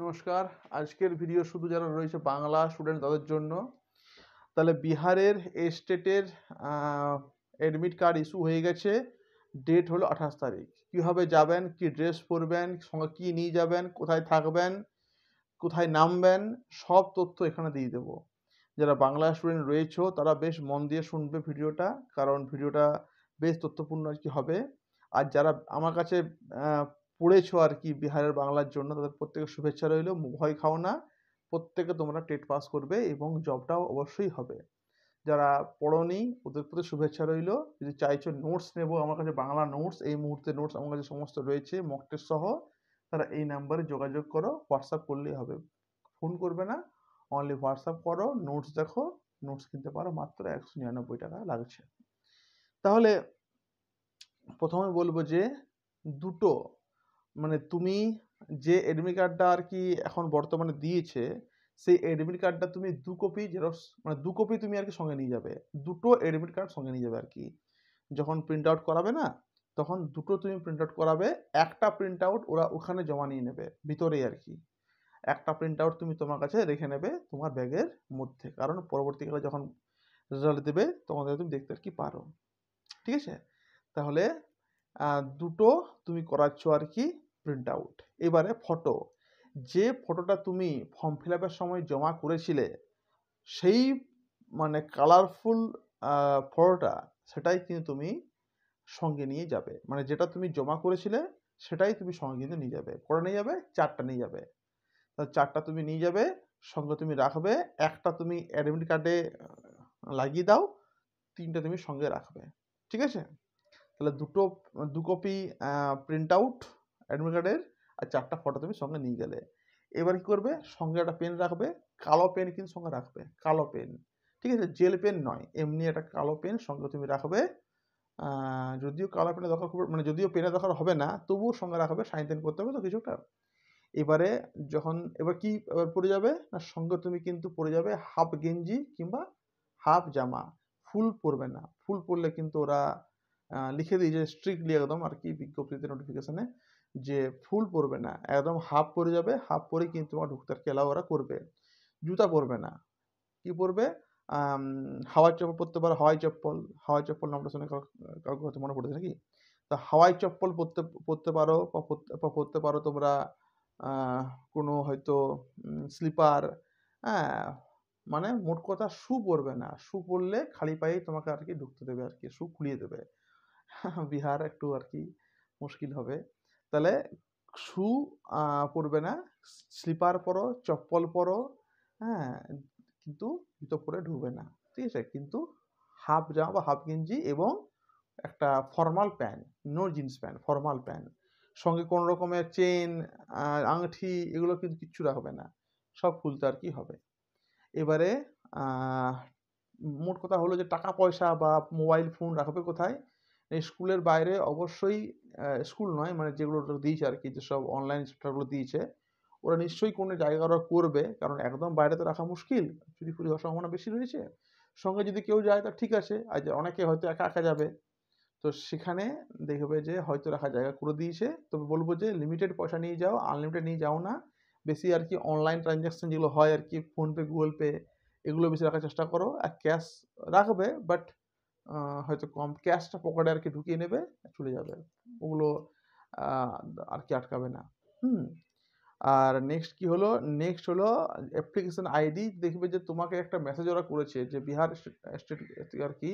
নমস্কার আজকের ভিডিও শুধু যারা রয়েছে বাংলা স্টুডেন্ট তাদের জন্য তাহলে বিহারের স্টেটের অ্যাডমিট কার্ড ইস্যু হয়ে গেছে ডেট হলো আঠাশ তারিখ কীভাবে যাবেন কি ড্রেস পরবেন সঙ্গে কী নিয়ে যাবেন কোথায় থাকবেন কোথায় নামবেন সব তথ্য এখানে দিয়ে দেব যারা বাংলা স্টুডেন্ট রয়েছে তারা বেশ মন দিয়ে শুনবে ভিডিওটা কারণ ভিডিওটা বেশ তথ্যপূর্ণ আর কি হবে আর যারা আমার কাছে পড়েছো আর কি বিহারের বাংলার জন্য তাদের প্রত্যেকের শুভেচ্ছা রইল ভয় খাও না প্রত্যেকে তোমরা টেট পাস করবে এবং জবটাও অবশ্যই হবে যারা পড়নি ওদের প্রতি শুভেচ্ছা রইল যদি চাইছো নোটস নেব আমার কাছে বাংলা নোটস এই মুহূর্তে নোটস আমার কাছে সমস্ত রয়েছে মকটের সহ তারা এই নাম্বারে যোগাযোগ করো হোয়াটসঅ্যাপ করলেই হবে ফোন করবে না অনলি হোয়াটসঅ্যাপ করো নোটস দেখো নোটস কিনতে পারো মাত্র একশো নিরানব্বই টাকা লাগছে তাহলে প্রথমে বলবো যে দুটো মানে তুমি যে অ্যাডমিট কার্ডটা আর কি এখন বর্তমানে দিয়েছে সেই এডমিট কার্ডটা তুমি দু কপি জেরক্স মানে দু কপি তুমি আর কি সঙ্গে নিয়ে যাবে দুটো এডমিট কার্ড সঙ্গে নিয়ে যাবে আর কি যখন প্রিন্ট আউট করাবে না তখন দুটো তুমি প্রিন্ট আউট করাবে একটা প্রিন্ট আউট ওরা ওখানে জমা নিয়ে নেবে ভিতরেই আর কি একটা প্রিন্ট আউট তুমি তোমার কাছে রেখে নেবে তোমার ব্যাগের মধ্যে কারণ পরবর্তীকালে যখন রেজাল্ট দেবে তখন তুমি দেখতে আর কি পারো ঠিক আছে তাহলে দুটো তুমি করাচ্ছ আর কি প্রিন্ট আউট এবারে ফটো যে ফটোটা তুমি ফর্ম ফিল আপের সময় জমা করেছিলে সেই মানে কালারফুল ফটোটা সেটাই কিন্তু তুমি সঙ্গে নিয়ে যাবে মানে যেটা তুমি জমা করেছিলে সেটাই তুমি সঙ্গে কিন্তু নিয়ে যাবে করে নিয়ে যাবে চারটা নিয়ে যাবে তো চারটা তুমি নিয়ে যাবে সঙ্গে তুমি রাখবে একটা তুমি অ্যাডমিট কার্ডে লাগিয়ে দাও তিনটা তুমি সঙ্গে রাখবে ঠিক আছে তাহলে দুটো দু কপি প্রিন্ট আউট অ্যাডমিট কার্ডের আর চারটা ফটো তুমি সঙ্গে নিয়ে গেলে এবার কী করবে সঙ্গে একটা পেন রাখবে কালো পেন কিন্তু সঙ্গে রাখবে কালো পেন ঠিক আছে জেল পেন নয় এমনি একটা কালো পেন সঙ্গে তুমি রাখবে যদিও কালো পেনের দরকার খুব মানে যদিও পেনের দরকার হবে না তবুও সঙ্গে রাখবে সাইন টাইন করতে হবে তো কিছুটা এবারে যখন এবার কি এবার পরে যাবে না সঙ্গে তুমি কিন্তু পরে যাবে হাফ গেঞ্জি কিংবা হাফ জামা ফুল পরবে না ফুল পরলে কিন্তু ওরা লিখে দিয়েছে স্ট্রিক্টলি একদম আর কি বিজ্ঞপ্তিতে নোটিফিকেশানে যে ফুল পরবে না একদম হাফ পরে যাবে হাফ পরে কিন্তু তোমার ঢুকতার খেলা ওরা করবে জুতা পরবে না কি পরবে হাওয়াই চপ্পল পরতে পারো হাওয়াই চপ্পল হাওয়াই চপ্পল নামটা শুনে কাউকে হয়তো মনে পড়েছে নাকি তা হাওয়াই চপ্পল পরতে পরতে পারো বা পরতে পারো তোমরা কোনো হয়তো স্লিপার হ্যাঁ মানে মোট কথা শু পরবে না শু পরলে খালি পায়ে তোমাকে আর কি ঢুকতে দেবে আর কি শু খুলিয়ে দেবে বিহার একটু আর কি মুশকিল হবে তাহলে শু পরবে না স্লিপার পরো চপ্পল পরো হ্যাঁ কিন্তু পরে ঢুকবে না ঠিক আছে কিন্তু হাফ জামা বা হাফ গেঞ্জি এবং একটা formal pant no jeans pant formal pant সঙ্গে কোনো রকমের চেন আংটি এগুলো কিন্তু কিচ্ছু রাখবে না সব খুলতে আর কি হবে এবারে মোট কথা হলো যে টাকা পয়সা বা মোবাইল ফোন রাখবে কোথায় স্কুলের বাইরে অবশ্যই স্কুল নয় মানে যেগুলো দিয়েছে আর কি যেসব অনলাইন সেক্টরগুলো দিয়েছে ওরা নিশ্চয়ই কোনো জায়গা ওরা করবে কারণ একদম বাইরে তো রাখা মুশকিল চুরি ফুরি হওয়ার সম্ভাবনা বেশি রয়েছে সঙ্গে যদি কেউ যায় তা ঠিক আছে আর অনেকে হয়তো একা একা যাবে তো সেখানে দেখবে যে হয়তো রাখা জায়গা করে দিয়েছে তবে বলবো যে লিমিটেড পয়সা নিয়ে যাও আনলিমিটেড নিয়ে যাও না বেশি আর কি অনলাইন ট্রানজ্যাকশন যেগুলো হয় আর কি ফোনপে গুগল পে এগুলো বেশি রাখার চেষ্টা করো আর ক্যাশ রাখবে বাট হয়তো কম ক্যাশটা পকেটে আর কি ঢুকিয়ে নেবে চলে যাবে ওগুলো আর কি আটকাবে না হুম আর নেক্সট কি হলো নেক্সট হলো অ্যাপ্লিকেশন আইডি দেখবে যে তোমাকে একটা মেসেজ ওরা করেছে যে বিহার স্টেট আর কি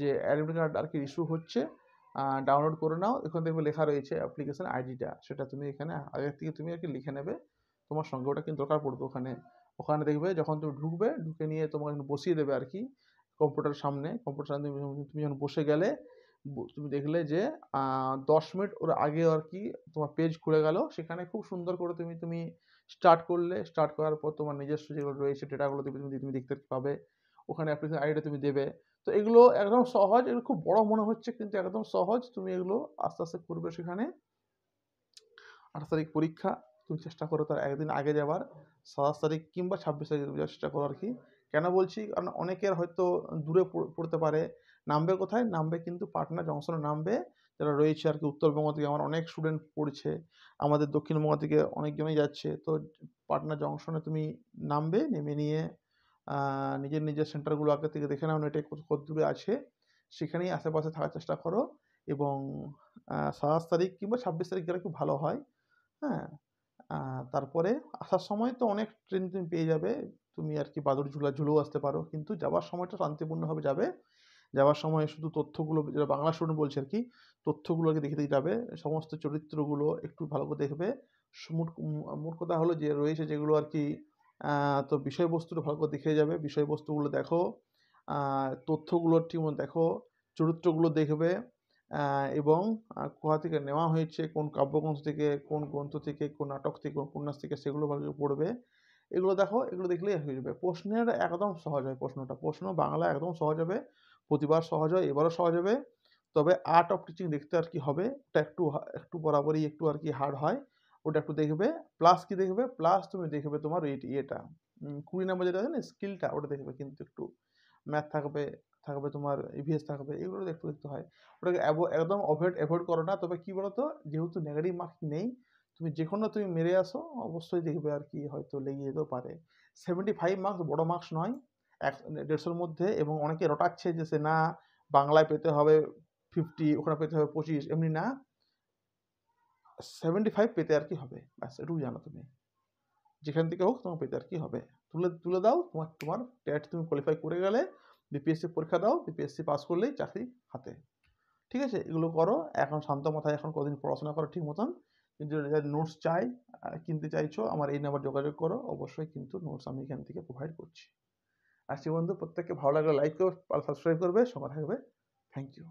যে অ্যাডমিট কার্ড আর কি ইস্যু হচ্ছে ডাউনলোড করে নাও এখন দেখবে লেখা রয়েছে অ্যাপ্লিকেশন আইডিটা সেটা তুমি এখানে আগের থেকে তুমি আর কি লিখে নেবে তোমার সঙ্গে ওটা কিন্তু দরকার পড়বে ওখানে ওখানে দেখবে যখন তুমি ঢুকবে ঢুকে নিয়ে তোমাকে বসিয়ে দেবে আর কি কম্পিউটার সামনে কম্পিউটার সামনে তুমি যখন বসে গেলে তুমি দেখলে যে দশ মিনিট ওর আগে আর কি তোমার পেজ খুলে গেল সেখানে খুব সুন্দর করে তুমি তুমি স্টার্ট করলে স্টার্ট করার পর তোমার নিজস্ব যেগুলো রয়েছে ডেটাগুলো তুমি তুমি তুমি দেখতে পাবে ওখানে অ্যাপ্লিকেশন আইডিটা তুমি দেবে তো এগুলো একদম সহজ এগুলো খুব বড় মনে হচ্ছে কিন্তু একদম সহজ তুমি এগুলো আস্তে আস্তে করবে সেখানে আঠাশ তারিখ পরীক্ষা তুমি চেষ্টা করো তার একদিন আগে যাবার সাতাশ তারিখ কিংবা ছাব্বিশ তারিখ তুমি চেষ্টা করো আর কি কেন বলছি কারণ অনেকের হয়তো দূরে পড়তে পারে নামবে কোথায় নামবে কিন্তু পাটনা জংশনে নামবে যারা রয়েছে আর কি উত্তরবঙ্গ থেকে আমার অনেক স্টুডেন্ট পড়ছে আমাদের দক্ষিণবঙ্গ থেকে অনেক যাচ্ছে তো পাটনা জংশনে তুমি নামবে নেমে নিয়ে নিজের নিজের সেন্টারগুলো আগে থেকে দেখে নাও নেটে কত দূরে আছে সেখানেই আশেপাশে থাকার চেষ্টা করো এবং সাতাশ তারিখ কিংবা ছাব্বিশ তারিখ গেলে খুব ভালো হয় হ্যাঁ তারপরে আসার সময় তো অনেক ট্রেন তুমি পেয়ে যাবে তুমি আর কি বাদুর ঝুলা ঝুলেও আসতে পারো কিন্তু যাওয়ার সময়টা শান্তিপূর্ণভাবে যাবে যাওয়ার সময় শুধু তথ্যগুলো যেটা বাংলা স্টুডেন্ট বলছে আর কি তথ্যগুলোকে দেখে দিয়ে যাবে সমস্ত চরিত্রগুলো একটু ভালো করে দেখবে মোট মোট কথা হলো যে রয়েছে যেগুলো আর কি তো বিষয়বস্তুটা ভালো করে দেখে যাবে বিষয়বস্তুগুলো দেখো তথ্যগুলো ঠিক দেখো চরিত্রগুলো দেখবে এবং কোথা থেকে নেওয়া হয়েছে কোন কাব্যগ্রন্থ থেকে কোন গ্রন্থ থেকে কোন নাটক থেকে কোন উপন্যাস থেকে সেগুলো ভালো করে পড়বে এগুলো দেখো এগুলো দেখলেই হয়ে যাবে প্রশ্নের একদম সহজ হয় প্রশ্নটা প্রশ্ন বাংলা একদম সহজ হবে প্রতিবার সহজ হয় এবারও সহজ হবে তবে আর্ট অফ টিচিং দেখতে আর কি হবে ওটা একটু একটু বরাবরই একটু আর কি হার্ড হয় ওটা একটু দেখবে প্লাস কি দেখবে প্লাস তুমি দেখবে তোমার ইয়েটা কুড়ি নাম্বার যেটা আছে না স্কিলটা ওটা দেখবে কিন্তু একটু ম্যাথ থাকবে থাকবে তোমার ইভিএস থাকবে এগুলো একটু দেখতে হয় ওটাকে একদম অভয়েড অ্যাভয়েড করো না তবে কী বলতো যেহেতু নেগেটিভ মার্কিং নেই তুমি যে কোনো তুমি মেরে আসো অবশ্যই দেখবে আর কি হয়তো লেগে যেতেও পারে সেভেন্টি ফাইভ মার্কস বড় মার্কস নয় এক দেড়শোর মধ্যে এবং অনেকে রটাচ্ছে যে সে না বাংলায় পেতে হবে ফিফটি ওখানে পেতে হবে পঁচিশ এমনি না সেভেন্টি ফাইভ পেতে আর কি হবে ব্যাস এটুকু জানো তুমি যেখান থেকে হোক তোমার পেতে আর কি হবে তুলে তুলে দাও তোমার তোমার ট্যাট তুমি কোয়ালিফাই করে গেলে বিপিএসসি পরীক্ষা দাও বিপিএসসি পাস করলেই চাকরি হাতে ঠিক আছে এগুলো করো এখন শান্ত মাথায় এখন কদিন পড়াশোনা করো ঠিক মতন নোটস চাই কিনতে চাইছো আমার এই নাম্বার যোগাযোগ করো অবশ্যই কিন্তু নোটস আমি এখান থেকে প্রোভাইড করছি আসছি বন্ধু প্রত্যেককে ভালো লাগলে লাইক করো সাবস্ক্রাইব করবে সঙ্গে থাকবে থ্যাংক ইউ